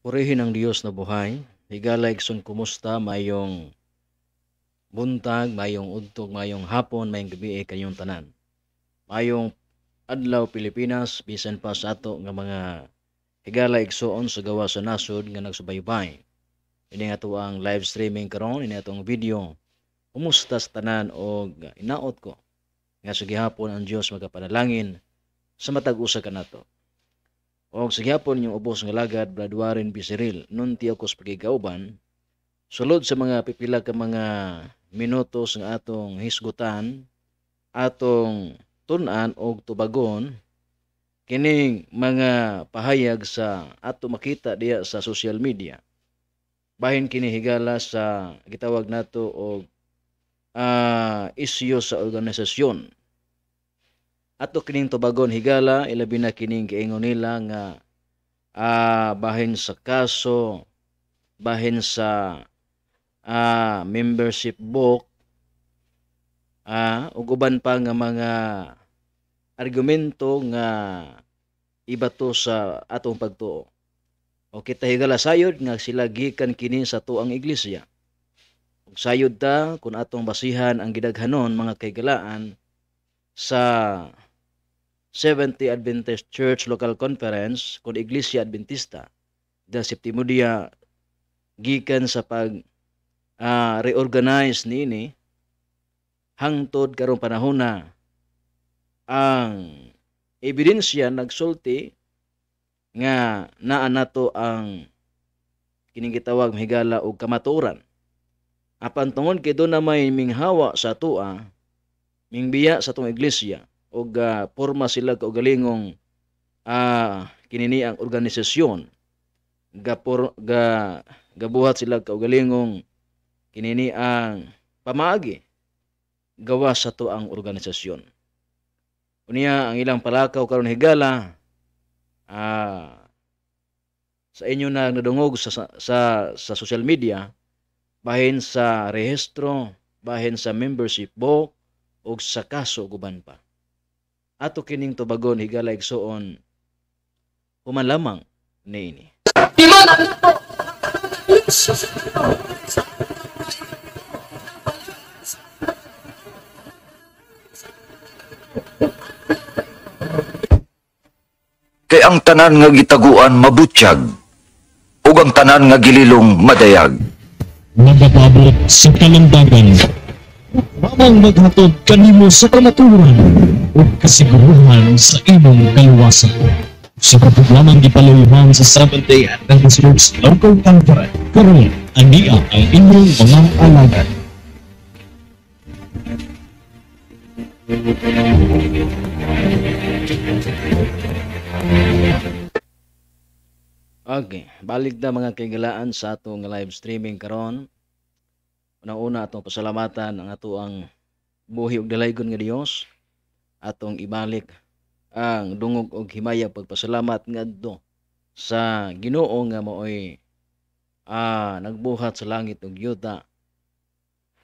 Purihin ang Diyos na buhay. Higala kung kumusta mayong buntag, mayong udtog, mayong hapon, mayong gabi eh, kayong tanan. Mayong adlaw Pilipinas bisan pa sa ato nga mga higala igsuon sa gawa sa nasod nga nagsubaybay. Ini nga ang live streaming karon, ini atong video. Kumusta sa tanan og inaot ko nga sa gihapon ang Dios magapanalangin sa matag usa kanato. O sa gyapon yung ubos nga lagad, Bradwarin Bisiril, nun ti akos pagigauban, sulod sa mga pipila ka mga minutos nga atong hisgutan, atong tunan og tubagon, kining mga pahayag sa ato makita diya sa social media. Bahin kini higala sa gitawag nato og uh, ah, isyu sa organisasyon ato kining tubagon higala ilabi na kining giingon nila nga uh, bahin sa kaso bahin sa uh, membership book uh, ah, ug pa nga mga argumento nga iba to sa atong pagtuo o kita higala sayod nga sila gikan kini sa tuang iglesia ug sayod ta kun atong basihan ang gidaghanon mga kaigalaan sa 70 Adventist Church Local Conference kon Iglesia Adventista da Septimo dia gikan sa pag uh, reorganize niini hangtod karong panahon na ang ebidensya nagsulti nga naa nato ang kining gitawag higala og kamaturan apan tungod kay do na may minghawa sa tua mingbiya sa atong iglesia og uh, porma sila og galingong uh, ah, kinini ang organisasyon gapor ga gabuhat sila og galingong kinini ang pamaagi gawa sa to ang organisasyon unya ang ilang palakaw karon higala uh, sa inyo na nadungog sa, sa sa, sa social media bahin sa rehistro bahin sa membership book o sa kaso guban pa ato kining tubagon higala igsuon human lamang niini. Dilo na to. Kay ang tanan nga gitaguan mabutyag ug ang tanan nga gililong madayag. Nabababot sa kalamdagan Mamang maghatod kanimo sa kamaturan o kasiguruhan sa imong kaliwasan. Sububog lamang gipaluyuhan sa Seventh-day Adventist Church Local Conference. Karoon, ania ang inyong mga alagad. Okay, balik na mga kaigalaan sa atong live streaming karon. Unang-una atong pasalamatan ang ato ang buhi og dalaygon nga Dios. Atong ibalik ang dungog og himaya pagpasalamat ngadto sa Ginoo nga maoy ah, nagbuhat sa langit og yuta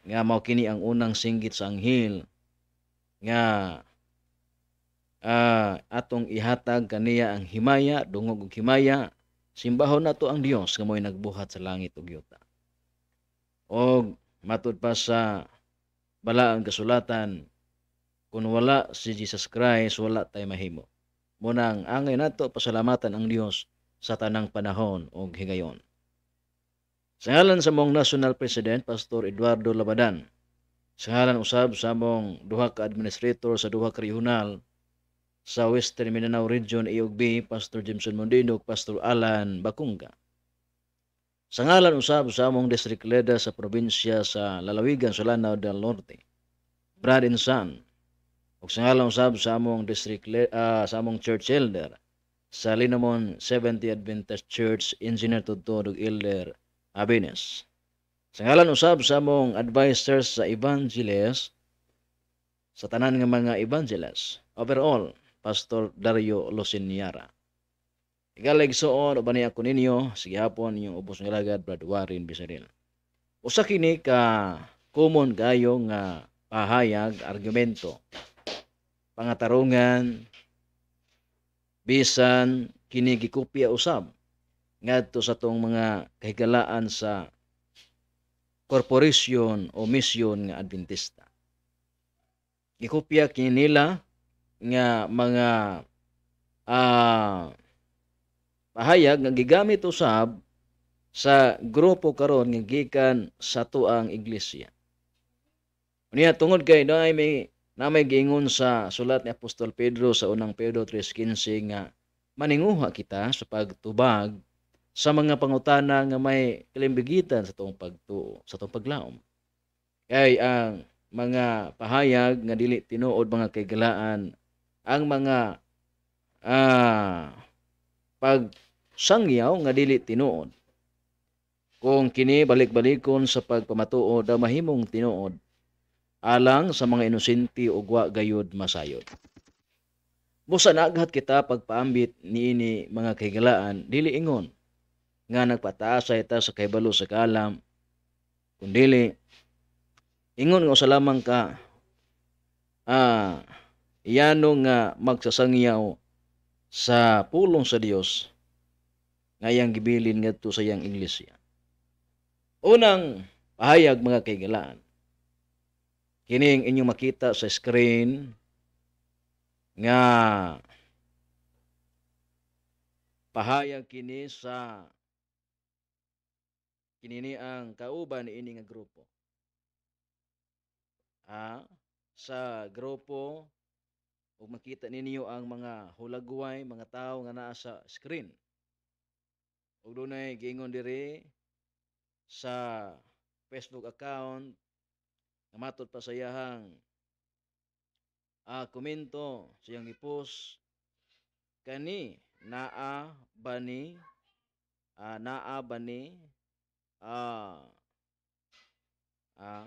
nga mao kini ang unang singgit sa anghel nga ah, atong ihatag kaniya ang himaya dungog og himaya simbahon nato ang Dios nga maoy nagbuhat sa langit ug yuta og Matod pa sa balaang kasulatan, kung wala si Jesus Christ, wala tayo mahimo. Munang angay nato pasalamatan ang Diyos sa tanang panahon o higayon. Sa ngalan sa mong National President, Pastor Eduardo Labadan, sa ngalan usab sa mong duha ka administrator sa duha ka regional sa Western Mindanao Region AUB, Pastor Jameson Mondino, Pastor Alan Bakunga. Sa ngalan usab sa among district leader sa probinsya sa Lalawigan, Solano del Norte, Brad and Son, ug sa ngalan usab sa among district uh, sa among church elder sa Linamon 70 Adventist Church Engineer Tudto Elder Abines. Sa ngalan usab sa among advisors sa evangelist sa tanan nga mga evangelist. Overall, Pastor Dario Losiniara. Igaligsoon uban niya ko ninyo sige hapon inyong ubos nga lagad Brad Warren Bisaril. Usa kini ka common gayong nga pahayag argumento pangatarungan bisan kini gikopya usab ngadto sa tong mga kahigalaan sa korporasyon o misyon nga Adventista. Gikopya kini nila nga mga uh, Pahayag nga gigamit usab sa grupo karon nga gikan sa tuang iglesia. Unya tungod kay na may na may giingon sa sulat ni Apostol Pedro sa unang Pedro 3:15 nga maninguha kita sa pagtubag sa mga pangutana nga may kalimbigitan sa tuong pagtuo, sa tuong paglaom. Kay ang mga pahayag nga dili tinuod mga kaigalaan ang mga ah, pag sangyaw nga dili tinuod. Kung kini balik-balikon sa pagpamatuod da mahimong tinuod alang sa mga inosente ug wa gayud masayod. Busa naghat kita pagpaambit niini mga kahigalaan dili ingon nga nagpataas ita sa kahibalo sa kalam dili, ingon nga sa lamang ka ah yano nga magsasangyaw sa pulong sa Dios ngayang gibilin ngadto sa yang English Unang pahayag mga kaigalaan. Kining inyong makita sa screen nga pahayag kini sa kinini ang kauban ni ini nga grupo. Ah, sa grupo ug makita ninyo ang mga hulagway, mga tawo nga naa sa screen ug dunay giingon diri sa Facebook account nga matod pa sayahang uh, ah, komento siyang ipos kani naa bani uh, ah, naa bani uh, ah, uh,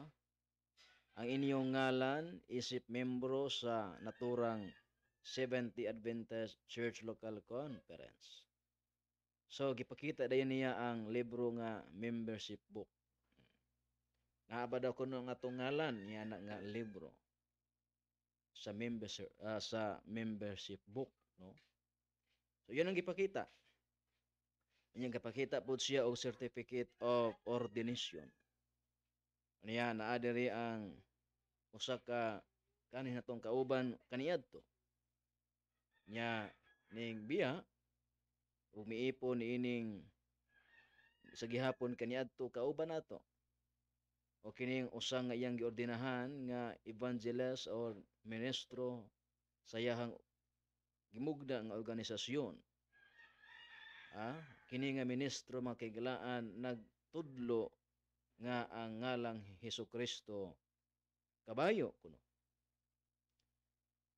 ang inyong ngalan isip membro sa naturang 70 Adventist Church Local Conference. So gipakita dayon niya ang libro nga membership book. Naa ba daw kuno nga tungalan niya na nga libro sa membership uh, ah, sa membership book, no? So yun ang gipakita. Inyang gipakita po siya og certificate of ordination. Niya ano naa diri ang usa ka kanin natong kauban kaniadto. Nya ning biya ug miipon ining sa gihapon kaniadto kauban nato o kining usa nga iyang giordinahan nga evangelist or ministro sa iyang gimugda nga organisasyon ah, kini nga ministro mga nagtudlo nga ang ngalang Heso Kristo kabayo kuno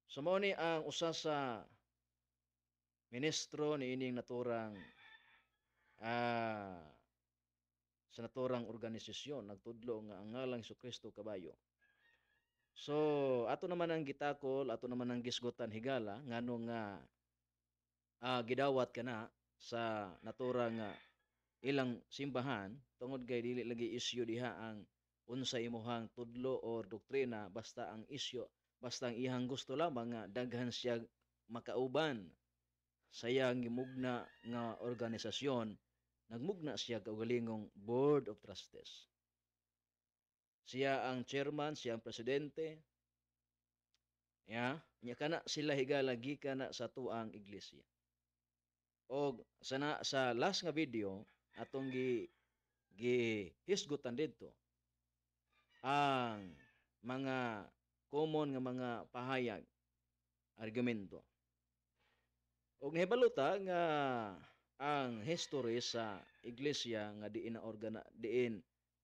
so ni ang usa sa ministro ni ining naturang ah, sa naturang organisasyon nagtudlo nga ang ngalang Su Kristo kabayo. So, ato naman ang gitakol, ato naman ang gisgotan higala ngano nga ah, gidawat kana sa naturang uh, ilang simbahan tungod kay dili lagi isyu diha ang unsa imuhang tudlo or doktrina basta ang isyu basta ang ihang gusto lamang nga daghan siya makauban sayang gimugna nga organisasyon nagmugna siya kaugalingong Board of Trustees. Siya ang chairman, siya ang presidente. Ya, nya kana sila higala gikan sa tuang iglesia. Og sana sa last nga video atong gi gi hisgutan didto ang mga common nga mga pahayag argumento Og nahibaluta nga ang history sa iglesia nga diin na organa, diin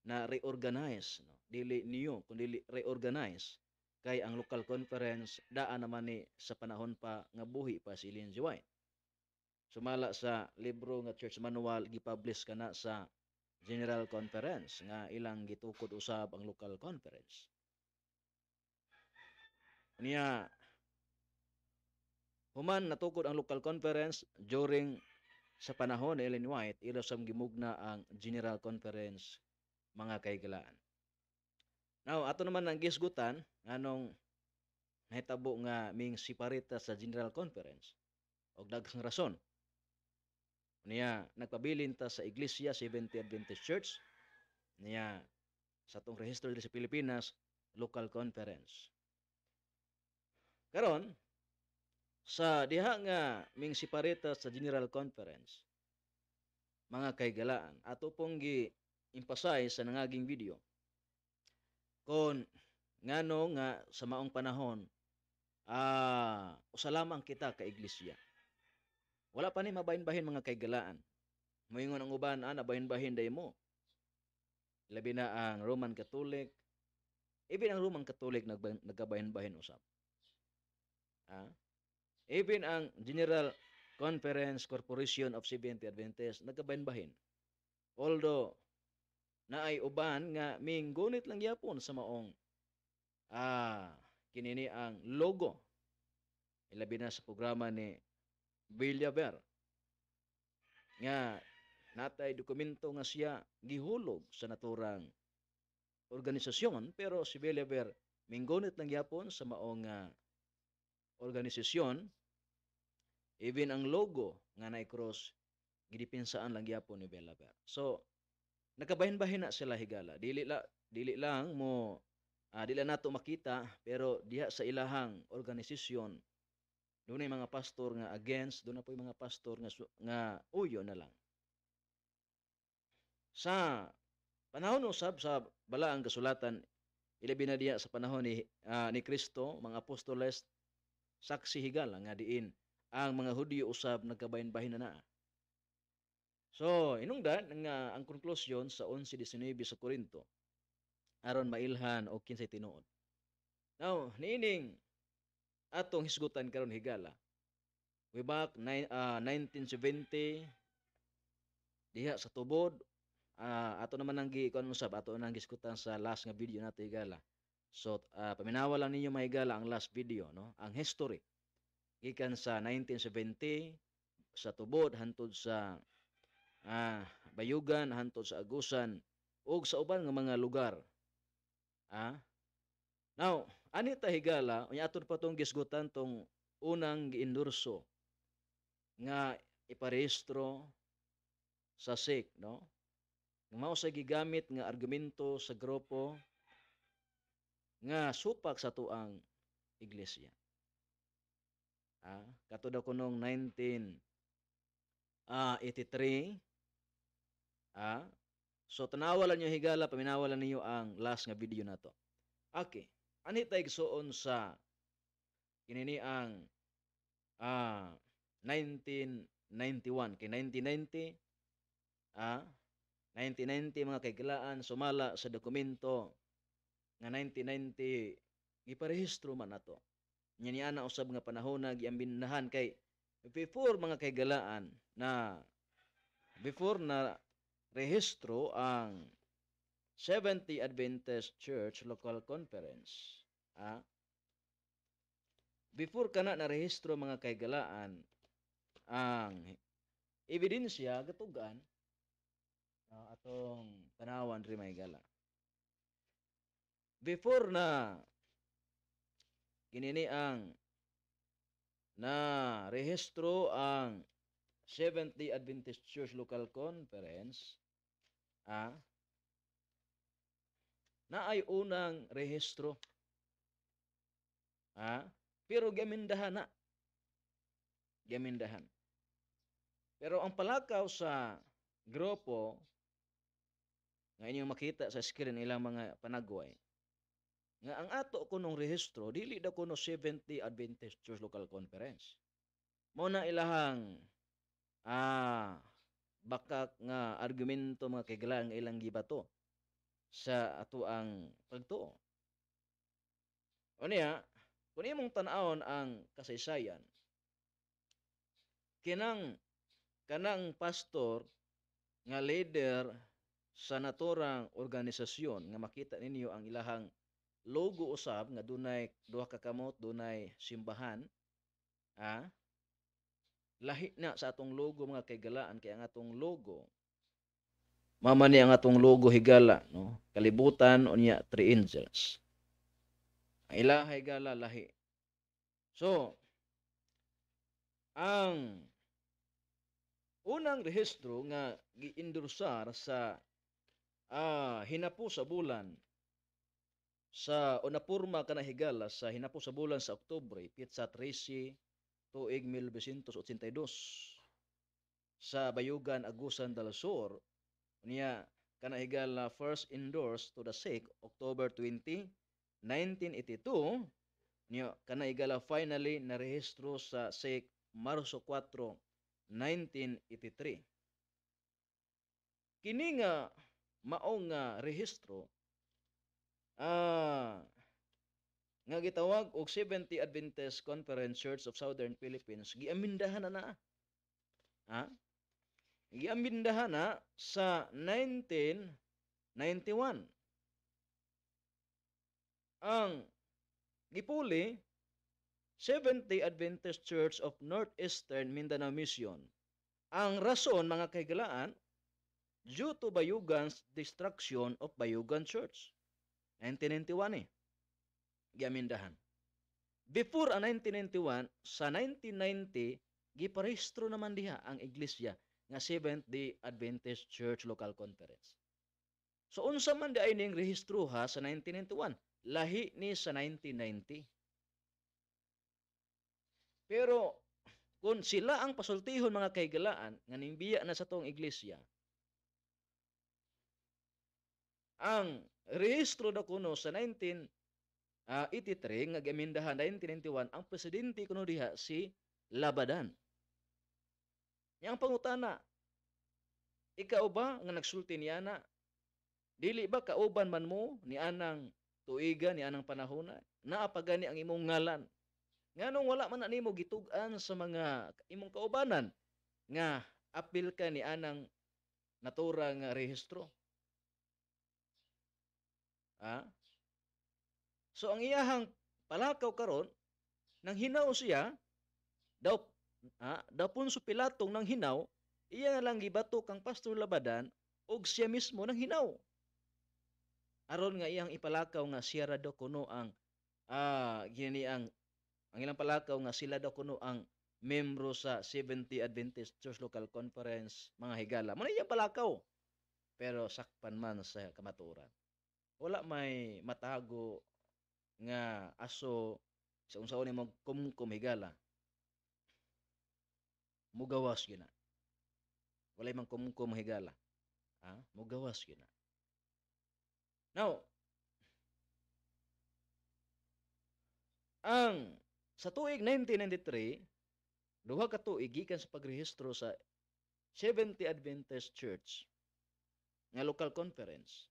na reorganize no dili niyo kundi reorganize kay ang local conference daa naman ni sa panahon pa nga buhi pa si Lynn G. White sumala sa libro nga church manual gipublish kana sa general conference nga ilang gitukod usab ang local conference niya Human natukod ang local conference during sa panahon ni Ellen White, ilo sam gimugna ang general conference mga kaigilaan. Now, ato naman ang gisgutan nganong nahitabo nga ming siparita sa general conference og daghang rason. Niya nagpabilin ta sa Iglesia 70 Adventist Church niya sa tong rehistro sa Pilipinas local conference. Karon, sa diha nga ming siparita sa General Conference mga kaigalaan ato pong gi emphasize sa nangaging video kon ngano nga sa maong panahon ah uh, usalamang kita ka iglesia wala pa ni mabahin-bahin mga kaigalaan moingon ang uban ana ah, bahin-bahin day mo labi na ang Roman Catholic even ang Roman Catholic nagbahin-bahin usab ah Even ang General Conference Corporation of Seventh Adventists nagkabahin-bahin. Although na ay uban nga minggunit lang yapon sa maong ah, kinini ang logo ilabi na sa programa ni Villaver nga natay dokumento nga siya gihulog sa naturang organisasyon pero si Villaver minggunit lang yapon sa maong uh, organisasyon, even ang logo nga na cross gidipinsaan lang gyapon ni Belaber. So nakabahin-bahin na sila higala. Dili la dili lang mo uh, dili nato makita pero diha sa ilahang organisasyon doon ay mga pastor nga against, doon na po yung mga pastor nga, nga uyo na lang. Sa panahon usab sa ang kasulatan, ilabi na diya sa panahon ni, uh, ni Kristo, mga apostoles, saksi higala nga diin ang mga Hudyo usab nagkabahin-bahin na naa. So, inungdan nga ang konklusyon sa 11:19 sa Korinto aron mailhan o kinsay tinuod. Now, niining atong hisgutan karon higala. Way back uh, ah, 1970 diha sa tubod uh, ato naman ang giikon ano usab ato nang sa last nga video nato higala So, uh, paminawa lang ninyo mahigala ang last video, no? Ang history. Gikan sa 1970, sa Tubod, hantod sa uh, Bayugan, hantod sa Agusan, ug sa uban nga mga lugar. Ah? Now, ani ta higala, unya atud pa tong gisgutan tong unang giindurso nga iparehistro sa SIC, no? Nga mao sa gigamit nga argumento sa grupo nga supak sa tuang iglesia. Ah, kato ko kunong 19 ah, 83 ah, so tanawalan niyo higala paminawalan niyo ang last nga video nato. Okay. Ani tay igsuon sa kinini ang ah 1991 kay 1990 ah 1990 mga kaigilaan sumala sa dokumento nga 1990 giparehistro man ato. Nya niya na usab nga panahon na giambinahan kay before mga kaygalaan na before na rehistro ang 70 Adventist Church Local Conference. Ha? before kana na rehistro mga kaygalaan ang ebidensya gatugan uh, atong tanawan rin may gala before na kinini ang na rehistro ang Seventh Day Adventist Church Local Conference ah, na ay unang rehistro ah, pero gamindahan na gamindahan pero ang palakaw sa grupo nga inyong makita sa screen ilang mga panagway nga ang ato ko nung rehistro dili da kuno 70 Adventist Church Local Conference. Mo na ilahang ah bakak nga argumento mga kaglang ilang gibato sa ato ang pagtuo. O niya, kung imong tanawon ang kasaysayan, kinang kanang pastor nga leader sa naturang organisasyon nga makita ninyo ang ilahang logo usab nga dunay duha ka kamot dunay simbahan ha lahi na sa atong logo mga kaigalaan kay ang atong logo mama ni ang atong logo higala no kalibutan unya three angels ang ilaha higala lahi so ang unang rehistro nga giindursar sa ah, hinapo sa bulan sa unapurma ka higala sa hinapos sa bulan sa Oktubre, Pitsa 13, tuig 1982. Sa Bayugan, Agusan, Dalasur, niya higala first endorsed to the SEC October 20, 1982, niya higala finally na rehistro sa SEC Marso 4, 1983. Kini nga mao nga rehistro Ah, nga gitawag og 70 Adventist Conference Church of Southern Philippines giamindahan na naa. Ha? Giamindahan na sa 1991. Ang gipuli 70 Adventist Church of Northeastern Mindanao Mission. Ang rason mga kaigalaan due to Bayugan's destruction of Bayugan Church. 1991 eh. Giamindahan. Before ang 1991, sa 1990, giparehistro naman diha ang iglesia nga Seventh-day Adventist Church Local Conference. So unsa man di ay ning rehistro ha sa 1991, lahi ni sa 1990. Pero kung sila ang pasultihon mga kaigalaan nga ningbiya na sa tong iglesia, ang rehistro da kuno sa 1983 ah, nga gamindahan 1991 ang presidente kuno diha si Labadan. Yang pangutana, ikaw ba nga nagsulti ni ana? Dili ba kauban man mo ni anang tuiga ni anang panahon na apagani ang imong ngalan? Nganong wala man nimo gitug-an sa mga imong kaubanan nga apil ka ni anang natura nga rehistro? Ah? So ang iyahang palakaw karon nang hinaw siya daw ah, daw so pilatong nang hinaw iya nga lang gibato kang pastor labadan og siya mismo nang hinaw. Aron nga iyang ipalakaw nga siya ra daw kuno ang ah gini ang ang ilang palakaw nga sila daw kuno ang membro sa 70 Adventist Church Local Conference mga higala. Muna iyang palakaw pero sakpan man sa kamaturan wala may matago nga aso sa unsa ni mong higala mugawas yun na walay mang kumkum higala ha mugawas yun na now ang sa tuig 1993 duha ka tuig gikan sa pagrehistro sa 70 Adventist Church nga local conference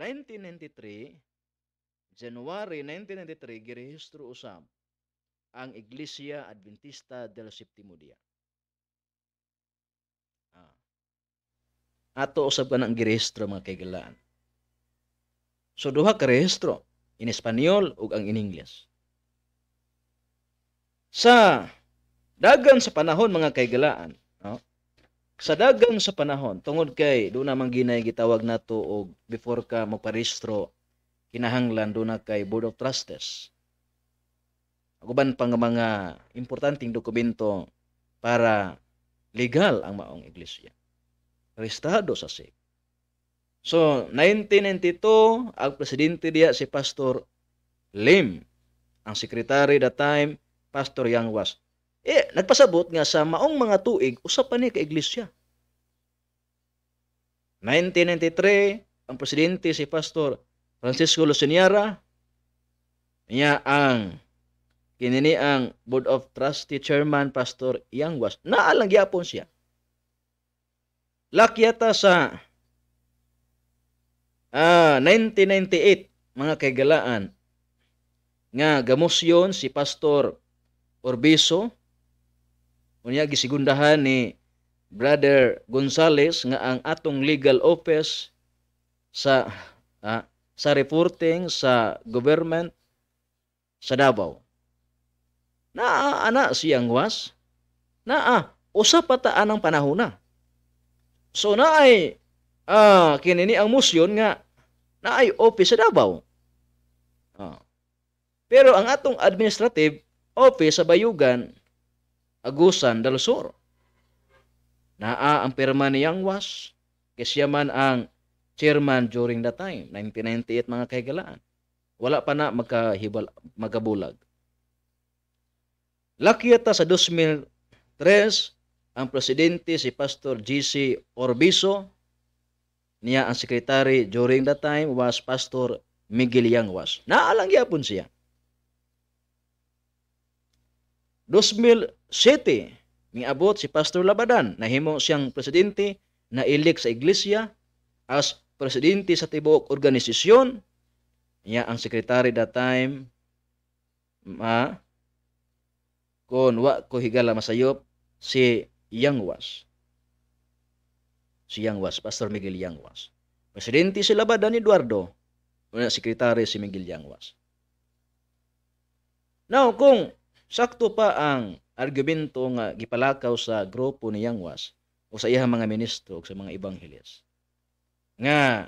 1993, January 1993, girehistro usab ang Iglesia Adventista del Septimo Dia. Ah. Ato usab ka ng girehistro mga kaigalaan. So duha ka rehistro, in Espanyol ug ang in English. Sa dagan sa panahon mga kaigalaan, no? sa dagang sa panahon tungod kay do na man ginay gitawag nato og before ka magparehistro kinahanglan do na kay Board of Trustees aguban pang mga importanteng dokumento para legal ang maong iglesia restado sa SIC so 1992 ang presidente diya si Pastor Lim ang secretary that time Pastor Yang was eh, nagpasabot nga sa maong mga tuig, usap pa ni ka iglesia. 1993, ang presidente si Pastor Francisco Luceniara, niya ang kinini ang Board of Trustee Chairman Pastor Yangwas. Naalang gyapon siya. Lakyata sa ah, 1998, mga kaigalaan, nga gamusyon si Pastor Orbiso unya gisigundahan ni Brother Gonzales nga ang atong legal office sa ah, sa reporting sa government sa Davao. Na ana siyang was. Naa usa pa ta anang na. So naay ah kinini ang musyon nga naay office sa Davao. Ah. Pero ang atong administrative office sa Bayugan agusan dal sur. Naa ang pirma ni Yangwas, kaya man ang chairman during that time, 1998 mga kahigalaan. Wala pa na magkahibal, magabulag. Lucky ata sa 2003, ang presidente si Pastor G.C. Orbiso, niya ang secretary during that time was Pastor Miguel Yangwas. Naalang yapon siya. 2003, City niabot si Pastor Labadan nahimo siyang presidente na elect sa iglesia as presidente sa tibuok organisasyon niya ang secretary that time ma kon wa ko higala masayop si Yangwas si Yangwas Pastor Miguel Yangwas presidente si Labadan Eduardo una secretary si Miguel Yangwas now kung sakto pa ang argumento nga gipalakaw sa grupo ni Yangwas o sa iyang mga ministro o sa mga ebanghelis. Nga,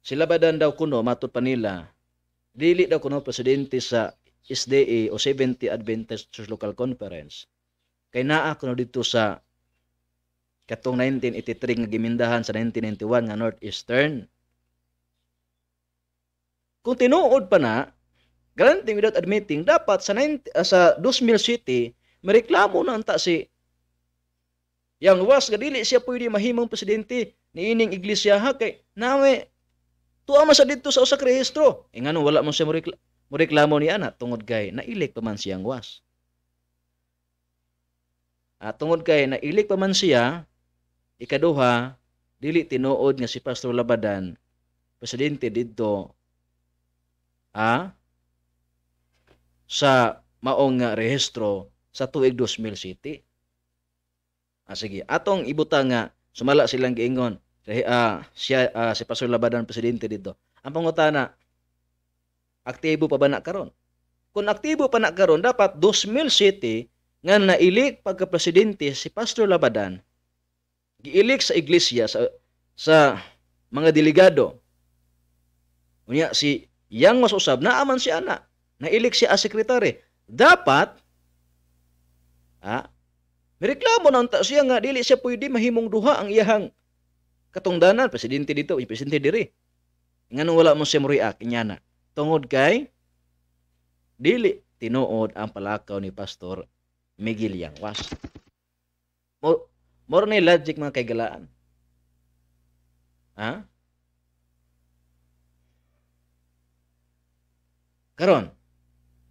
sila ba dan daw kuno, matod pa nila, dili daw kuno presidente sa SDA o 70 Adventist Church Local Conference. Kay naa kuno dito sa katong 1983 nga gimindahan sa 1991 nga Northeastern. Kung tinuod pa na, granting without admitting, dapat sa, 90, uh, ah, sa 2000 City, mereklamo na anta si yang was gadili siya pwede mahimong presidente ni ining iglesia ha kay nawe tuwa man sa didto sa usa ka rehistro. E ngano wala mo siya mo reklamo ni ana tungod kay nailik pa man siyang was. At ah, tungod kay nailik pa man siya ikaduha dili tinuod nga si Pastor Labadan presidente didto ah sa maong rehistro sa tuig city. Ah, sige, atong ibuta nga sumala silang giingon Rehi, ah, siya ah, si Pastor Labadan presidente dito. Ang pangutana aktibo pa ba na karon? Kung aktibo pa na karon dapat 2000 city nga nailik pagka presidente si Pastor Labadan giilik sa iglesia sa, sa mga delegado. Unya si Yang mas usab na aman si anak na-elect siya as secretary. Dapat, ha, Nireklamo na ang siya nga, dili siya pwede mahimong duha ang iyahang katungdanan. Presidente dito, presidente diri. Nga nung wala mo siya muriak, na. Tungod kay, dili tinuod ang palakaw ni Pastor Miguel Yangwas. More, more na logic mga kaigalaan. Ha? Karon,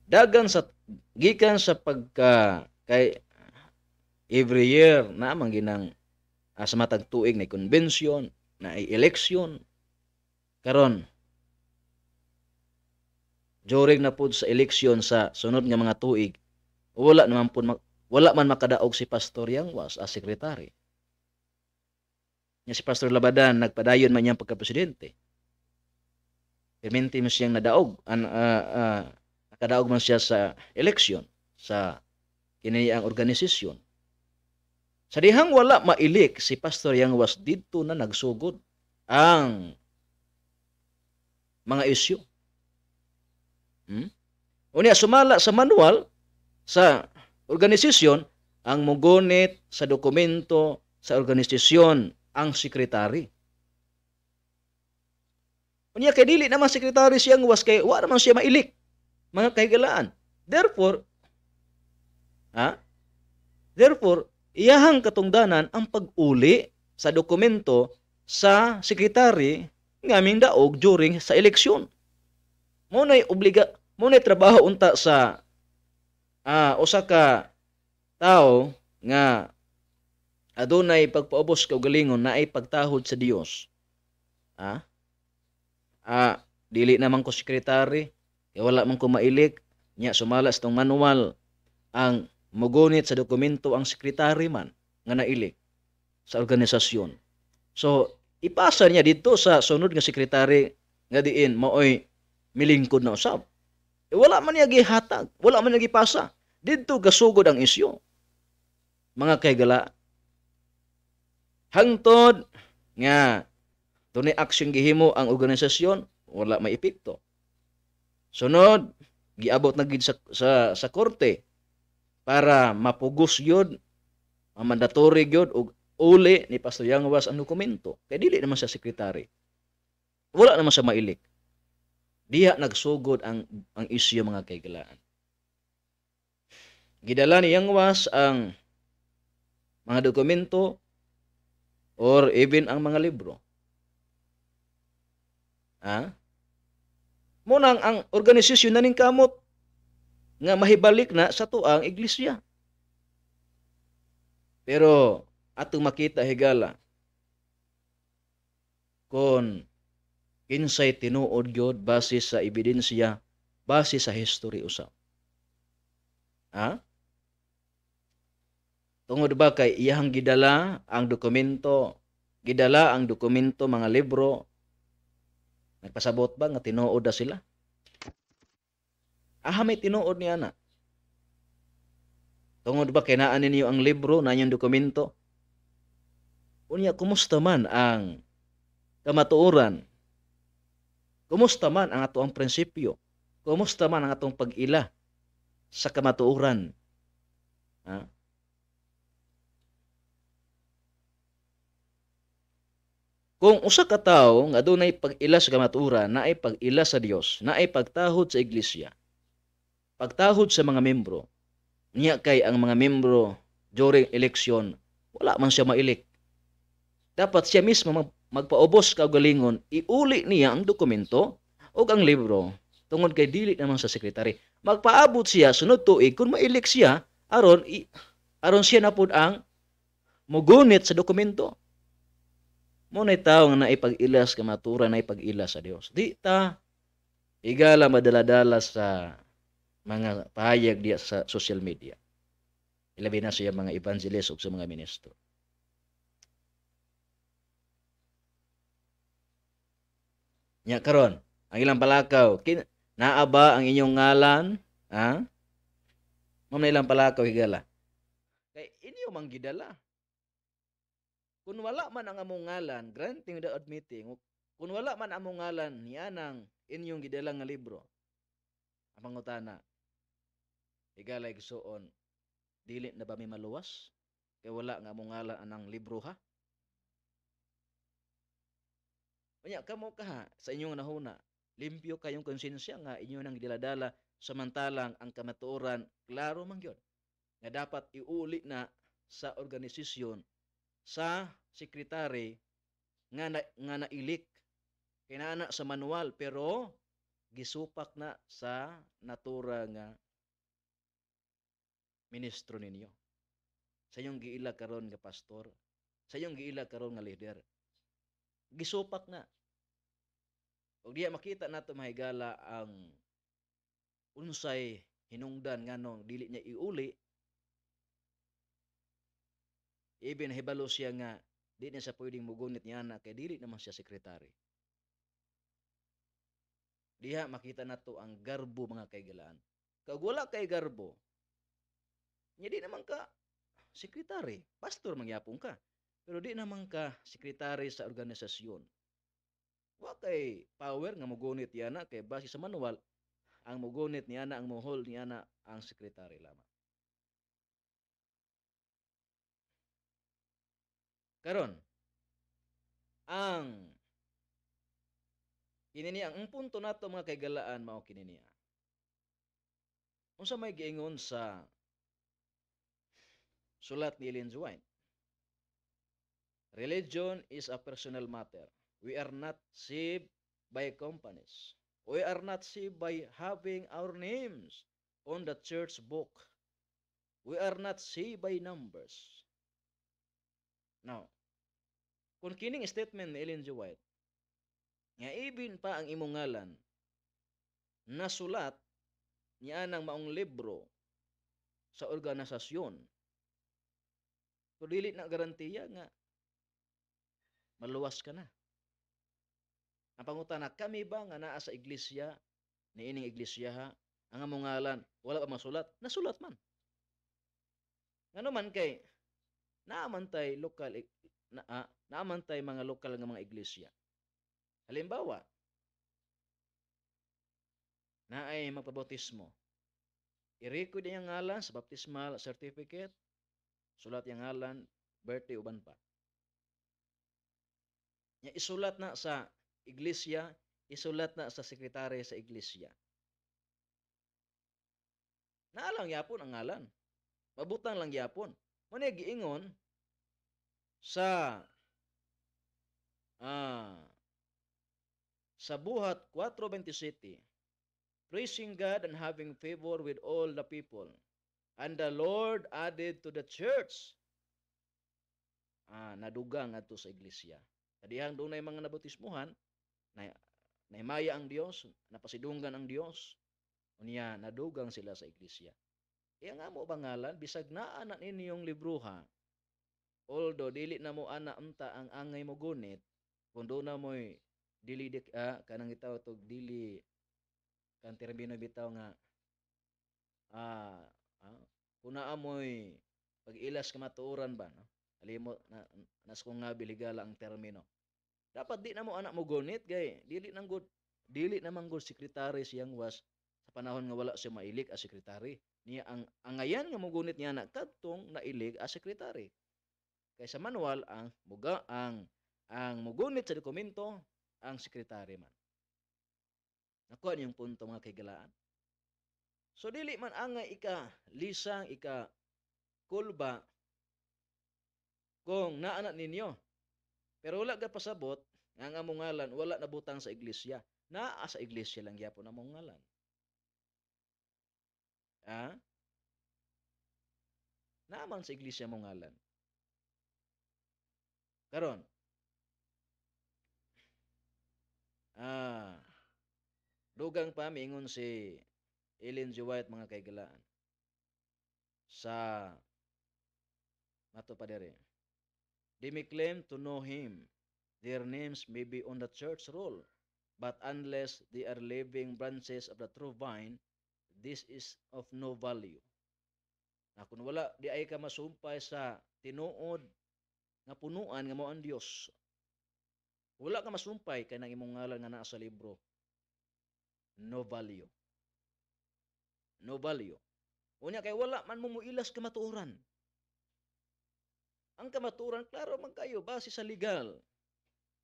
dagan sa gikan sa pagka kay every year na manginang ginang uh, sa matag tuig na convention na eleksyon karon during na pud sa eleksyon sa sunod nga mga tuig wala naman pod wala man makadaog si Pastor yang was as secretary nga si Pastor Labadan nagpadayon man niyang pagkapresidente. Permente mo siyang nadaog. An, uh, uh, kadaog man siya sa eleksyon sa kini ang organisasyon. Sa dihang wala mailik si Pastor Yang was didto na nagsugod ang mga isyu. Hmm? Unya sumala sa manual sa organisasyon ang mugunit sa dokumento sa organisasyon ang sekretary. Unya kay dili naman sekretary siyang was kay wala naman siya mailik mga kaigalaan. Therefore, ha? Therefore, iyahang katungdanan ang pag-uli sa dokumento sa sekretary ngaming daog during sa eleksyon. Muna'y obliga, muna'y trabaho unta sa uh, usa ka tao nga adunay pagpaubos kag galingon na ay pagtahod sa Dios. Ha? Ah, dili naman ko sekretary, kaya wala man ko mailik, nya sumala tong manual ang mugunit sa dokumento ang sekretary man nga nailik sa organisasyon. So, ipasa niya dito sa sunod nga sekretary nga diin maoy milingkod na usab. E wala man niya gihatag, wala man niya gipasa. Dito gasugod ang isyu. Mga kaygala, hangtod nga tunay aksyon gihimo ang organisasyon, wala may epekto. Sunod, giabot na gid sa, sa, sa korte para mapugos yun, mandatory yun, og uli ni Pastor Yangwas ang dokumento. Kay dili naman sa secretary. Wala naman sa mailik. Diha nagsugod ang ang isyu mga kaigalaan. Gidala ni Yangwas ang mga dokumento or even ang mga libro. Ah? Munang ang organisasyon na kamot nga mahibalik na sa tuang iglesia. Pero ato makita higala kon kinsay tinuod gyud base sa ebidensya, base sa history usab. Ha? Tungod ba kay iyang gidala ang dokumento, gidala ang dokumento mga libro Nagpasabot ba nga tinuod na sila? Aha, may tinuod niya na. Tungod ba kinaan ninyo ang libro na yung dokumento? Unya, kumusta man ang kamatuoran? Kumusta man ang ato prinsipyo? Kumusta man ang atong pag-ila sa kamatuoran? Ha? Kung usa ka tawo nga dunay pag-ila sa kamatura, naay pag-ila sa Dios, naay pagtahod sa iglesia, pagtahod sa mga membro, niya kay ang mga membro during election, wala man siya mailik. Dapat siya mismo magpaubos ka kaugalingon, iuli niya ang dokumento o ang libro tungod kay dili naman sa secretary. Magpaabot siya sunod tuig kung mailik siya aron i, aron siya na pud ang mugunit sa dokumento. Muna'y tao nga naipag-ilas ka matura na ipag-ilas sa Dios. Di ta igala madaladala sa mga pahayag diya sa social media. Ilabi na sa mga evangelist o sa mga ministro. Nya karon, ang ilang palakaw, kin naa ang inyong ngalan? Ha? Ma'am na ilang palakaw higala. Kay inyo mang gidala kun wala man ang among ngalan, granting without admitting, kun wala man among ngalan ni anang inyong gidala nga libro, ang pangutana igalay gusoon, dili na ba mi maluwas? kay wala nga among ngalan anang libro ha? Kanya kamo ka ha, sa inyong nahuna, limpyo kayong konsensya nga inyo nang diladala samantalang ang kamatuoran klaro man gyud nga dapat iuli na sa organisasyon sa sekretary nga na, nga nailik kinana sa manual pero gisupak na sa natura nga ministro ninyo sa iyong giila karon nga pastor sa iyong giila karon nga leader gisupak na og diya makita nato mahigala ang unsay hinungdan nganong dili niya iuli Even hebalo siya nga di na siya pwedeng mugunit niya na kay dili naman siya sekretary. Diha makita nato ang garbo mga kaigalaan. Kag wala kay garbo, nya di naman ka sekretary, pastor mangyapon ka. Pero di naman ka sekretary sa organisasyon. Wa kay power nga mugunit niya na kay base sa manual ang mugunit niya na ang mohol niya na ang sekretary lamang. Karon, ang kininiya, ang punto nato mga kaigalaan mao kini niya. Unsa may giingon sa sulat ni Ellen G. White? Religion is a personal matter. We are not saved by companies. We are not saved by having our names on the church book. We are not saved by numbers. Now, kung kining statement ni Ellen G. White, nga ibin pa ang imong ngalan, nasulat niya ng maong libro sa organisasyon. So, na garantiya nga maluwas ka na. Ang pangutan na, kami ba nga naa sa iglesia, ni ining iglesia ha, ang among ngalan, wala pa masulat, nasulat man. Nga naman kay, naaman tay local na, ah, naamantay mga lokal nga mga iglesia. Halimbawa, na ay magpabautismo. I-record niya ngalan sa baptismal certificate, sulat yung ngalan, birthday uban pa. Nya isulat na sa iglesia, isulat na sa sekretary sa iglesia. Naalang yapon ang ngalan. Mabutang lang yapon. Muna giingon sa Ah. Sa buhat 4.27, Praising God and having favor with all the people. And the Lord added to the church. Ah, nadugang ato sa iglesia. Kadihang doon na mga nabutismuhan, na, maya ang Dios, napasidunggan ang Dios, unya nadugang sila sa iglesia. Iya nga mo bangalan, bisag naa na ninyong libruha. Although dili na mo ana unta ang angay mo gunit, kung doon na mo'y dili dik ah, kanang itaw tog dili kan termino bitaw nga ah, ah kung naamoy pag-ilas ka matuuran ba no alimot na, nas kong nga biligala ang termino dapat di na mo anak mo gunit gay dili nang good dili naman good secretary siyang was sa panahon nga wala siya mailig as secretary niya ang angayan nga mugunit niya na kadtong nailig as sekretary kaysa manual ang muga ang ang mugunit sa dokumento ang sekretary man. Nakuha niyong punto mga kaigalaan. So dili man ang ika lisang ika kulba kung naana ninyo. Pero wala ka pasabot ang among ngalan wala na butang sa iglesia. Naa sa iglesia lang gyapon among ngalan. Ha? Naman sa iglesia mong ngalan. Karon, Ah, dugang pa mingon si Ellen G. White mga kaigalaan sa mato pa They may claim to know him. Their names may be on the church roll, but unless they are living branches of the true vine, this is of no value. Na kung wala, di ay ka masumpay sa tinuod nga punuan nga mo ang Dios wala ka masumpay kay nang imong ngalan nga naa sa libro. No value. No value. Unya kay wala man mo ilas kamatuoran. Ang kamatuoran klaro man kayo base sa legal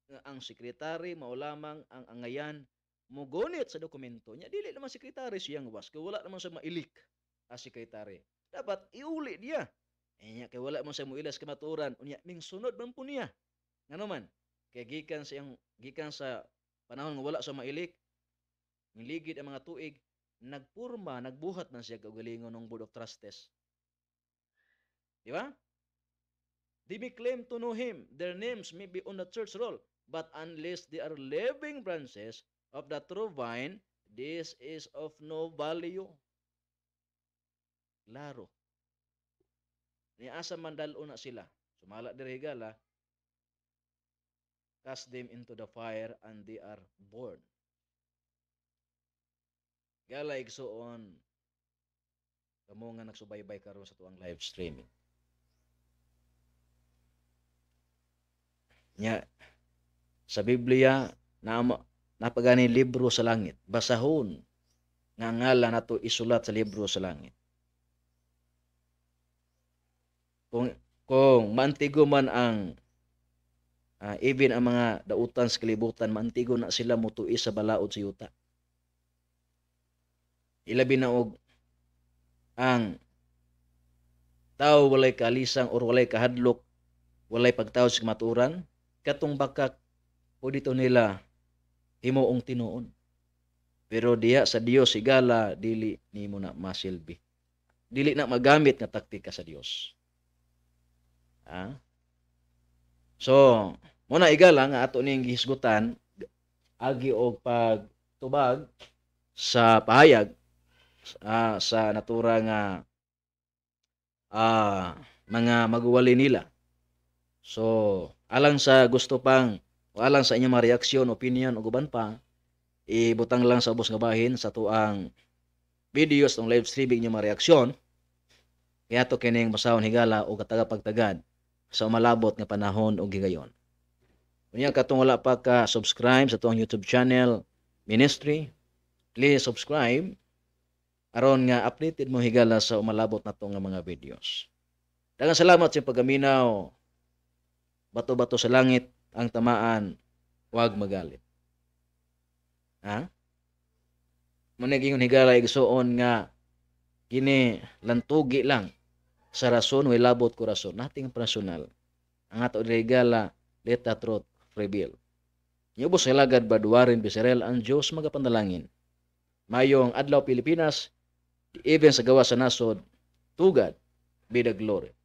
nga ang sekretary mao lamang ang angayan mugunit sa dokumento niya dili naman sekretary siyang was kay wala naman sa mailik as sekretary dapat iuli dia Inya kay wala man sa muilas kamatuoran unya ming sunod man po niya ngano man Kay gikan sa gikan sa panahon nga wala sa mailik, niligid ang mga tuig, nagpurma, nagbuhat man siya kagalingon ng Board of Trustees. Di ba? They may claim to know him. Their names may be on the church roll. But unless they are living branches of the true vine, this is of no value. Klaro. Niasa man dalo na sila. Sumala dirigala, cast them into the fire and they are born. so on, kamo nga nagsubaybay karon sa tuang live streaming. Nya, sa Biblia, na, napagani libro sa langit, basahon, nga ngala nato isulat sa libro sa langit. Kung, kung mantigo man ang Uh, even ang mga dautan sa kalibutan, maantigo na sila mutui sa balaod sa yuta. Ilabi na og ang tao walay kalisang or walay kahadlok, walay pagtao sa maturan, katong bakak o dito nila himuong tinuon. Pero diya sa Dios sigala dili ni mo na masilbi. Dili na magamit nga taktika sa Dios. Ha? Ah? So, Muna igala nga ato ning gihisgutan agi og pagtubag sa pahayag uh, sa natura nga uh, mga maguwali nila. So, alang sa gusto pang o alang sa inyong mga reaksyon, opinion o guban pa, ibutang lang sa ubos nga bahin sa tuang videos ng live streaming inyong mga reaksyon. Kaya to kining basahon higala o katagapagtagad sa malabot nga panahon o gigayon. Unya katong wala pa ka subscribe sa tuang YouTube channel Ministry, please subscribe aron nga updated mo higala sa umalabot na nga mga videos. Daghang salamat sa pagaminaw. Bato-bato sa langit ang tamaan, wag magalit. Ha? Munag ingon higala igsuon nga kini lantugi lang sa rason way labot ko rason nating personal. Ang ato higala let that road reveal. Niubos hilagad baduarin bisirel ang Dios magapanalangin. Mayong adlaw Pilipinas, even sa gawa sa nasod, tugad be the glory.